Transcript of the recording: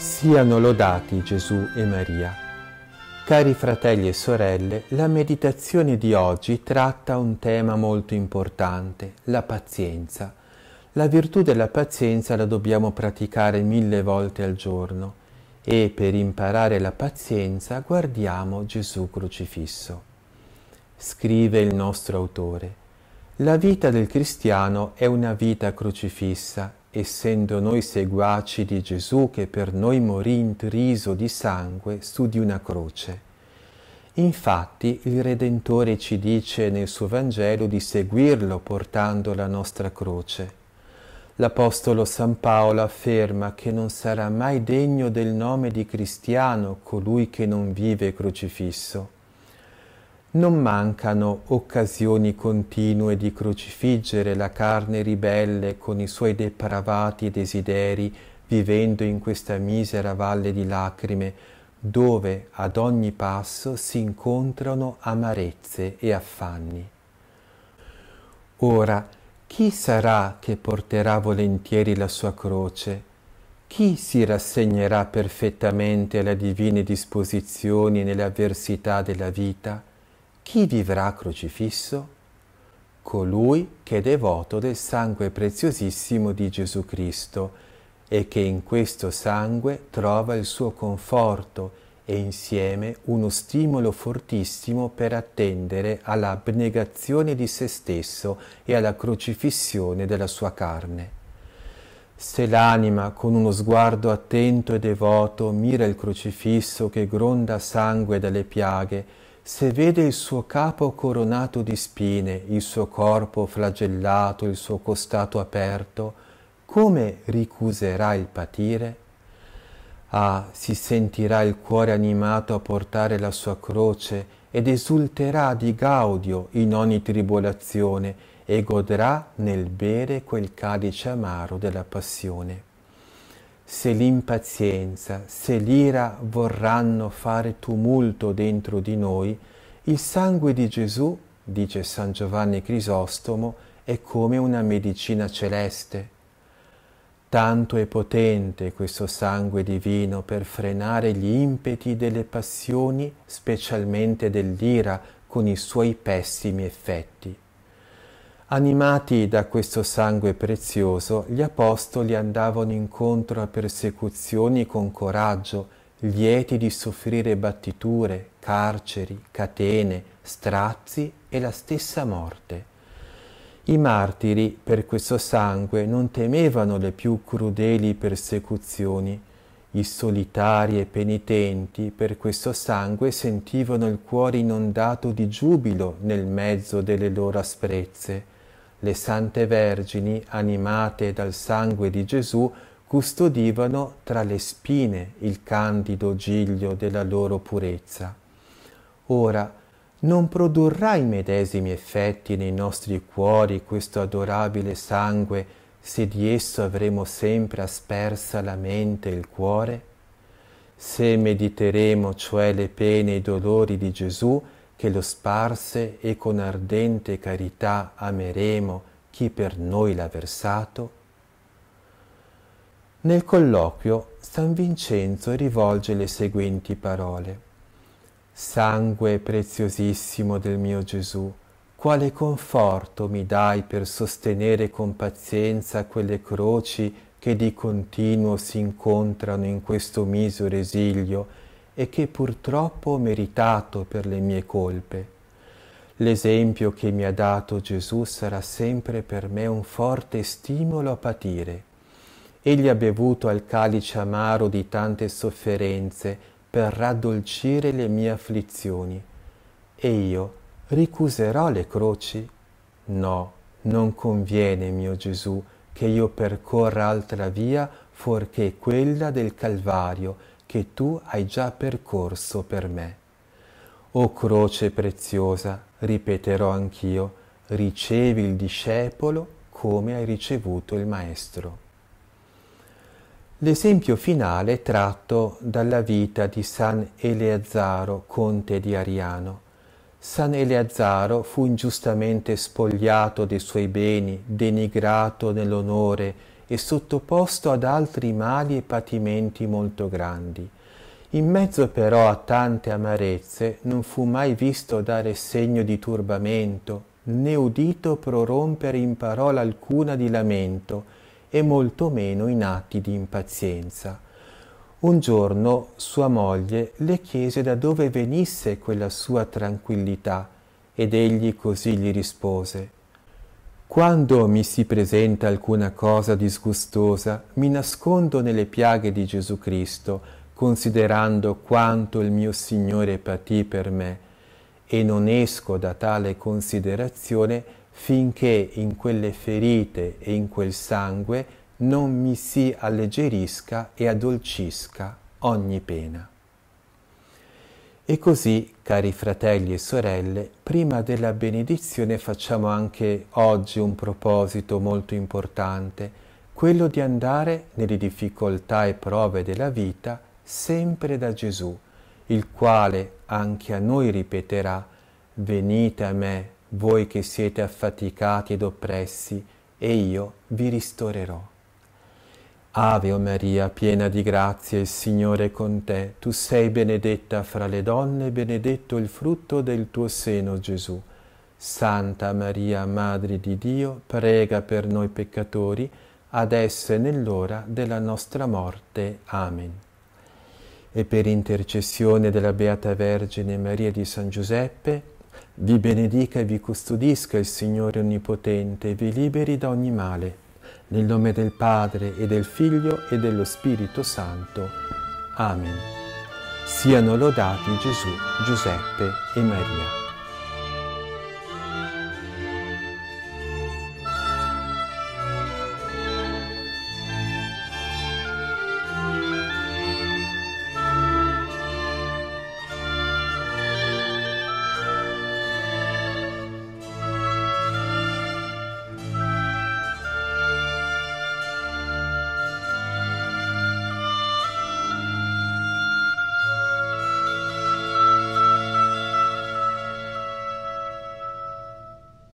Siano lodati Gesù e Maria. Cari fratelli e sorelle, la meditazione di oggi tratta un tema molto importante, la pazienza. La virtù della pazienza la dobbiamo praticare mille volte al giorno e per imparare la pazienza guardiamo Gesù crocifisso. Scrive il nostro autore, la vita del cristiano è una vita crocifissa essendo noi seguaci di Gesù che per noi morì intriso di sangue su di una croce. Infatti il Redentore ci dice nel suo Vangelo di seguirlo portando la nostra croce. L'Apostolo San Paolo afferma che non sarà mai degno del nome di cristiano colui che non vive crocifisso. Non mancano occasioni continue di crocifiggere la carne ribelle con i suoi depravati desideri, vivendo in questa misera valle di lacrime, dove ad ogni passo si incontrano amarezze e affanni. Ora, chi sarà che porterà volentieri la sua croce? Chi si rassegnerà perfettamente alle divine disposizioni nelle avversità della vita? Chi vivrà crocifisso? Colui che è devoto del sangue preziosissimo di Gesù Cristo e che in questo sangue trova il suo conforto e insieme uno stimolo fortissimo per attendere all'abnegazione di se stesso e alla crocifissione della sua carne. Se l'anima con uno sguardo attento e devoto mira il crocifisso che gronda sangue dalle piaghe, se vede il suo capo coronato di spine, il suo corpo flagellato, il suo costato aperto, come ricuserà il patire? Ah, si sentirà il cuore animato a portare la sua croce ed esulterà di gaudio in ogni tribolazione e godrà nel bere quel calice amaro della passione se l'impazienza, se l'ira vorranno fare tumulto dentro di noi, il sangue di Gesù, dice San Giovanni Crisostomo, è come una medicina celeste. Tanto è potente questo sangue divino per frenare gli impeti delle passioni, specialmente dell'ira, con i suoi pessimi effetti. Animati da questo sangue prezioso, gli apostoli andavano incontro a persecuzioni con coraggio, lieti di soffrire battiture, carceri, catene, strazi e la stessa morte. I martiri per questo sangue non temevano le più crudeli persecuzioni. I solitari e penitenti per questo sangue sentivano il cuore inondato di giubilo nel mezzo delle loro asprezze le sante vergini, animate dal sangue di Gesù, custodivano tra le spine il candido giglio della loro purezza. Ora, non produrrà i medesimi effetti nei nostri cuori questo adorabile sangue se di esso avremo sempre aspersa la mente e il cuore? Se mediteremo cioè le pene e i dolori di Gesù, che lo sparse e con ardente carità ameremo chi per noi l'ha versato? Nel colloquio San Vincenzo rivolge le seguenti parole. Sangue preziosissimo del mio Gesù, quale conforto mi dai per sostenere con pazienza quelle croci che di continuo si incontrano in questo misero esilio e che purtroppo ho meritato per le mie colpe. L'esempio che mi ha dato Gesù sarà sempre per me un forte stimolo a patire. Egli ha bevuto al calice amaro di tante sofferenze per raddolcire le mie afflizioni. E io ricuserò le croci? No, non conviene, mio Gesù, che io percorra altra via fuorché quella del Calvario che tu hai già percorso per me. O croce preziosa, ripeterò anch'io, ricevi il discepolo come hai ricevuto il Maestro. L'esempio finale è tratto dalla vita di San Eleazzaro, conte di Ariano. San Eleazzaro fu ingiustamente spogliato dei suoi beni, denigrato nell'onore e sottoposto ad altri mali e patimenti molto grandi. In mezzo però a tante amarezze non fu mai visto dare segno di turbamento, né udito prorompere in parola alcuna di lamento, e molto meno in atti di impazienza. Un giorno sua moglie le chiese da dove venisse quella sua tranquillità ed egli così gli rispose quando mi si presenta alcuna cosa disgustosa, mi nascondo nelle piaghe di Gesù Cristo, considerando quanto il mio Signore patì per me, e non esco da tale considerazione finché in quelle ferite e in quel sangue non mi si alleggerisca e addolcisca ogni pena. E così, cari fratelli e sorelle, prima della benedizione facciamo anche oggi un proposito molto importante, quello di andare nelle difficoltà e prove della vita sempre da Gesù, il quale anche a noi ripeterà, venite a me, voi che siete affaticati ed oppressi, e io vi ristorerò. Ave o Maria, piena di grazia, il Signore è con te. Tu sei benedetta fra le donne, e benedetto il frutto del tuo seno, Gesù. Santa Maria, Madre di Dio, prega per noi peccatori, adesso e nell'ora della nostra morte. Amen. E per intercessione della Beata Vergine Maria di San Giuseppe, vi benedica e vi custodisca il Signore Onnipotente, e vi liberi da ogni male. Nel nome del Padre e del Figlio e dello Spirito Santo. Amen. Siano lodati Gesù, Giuseppe e Maria.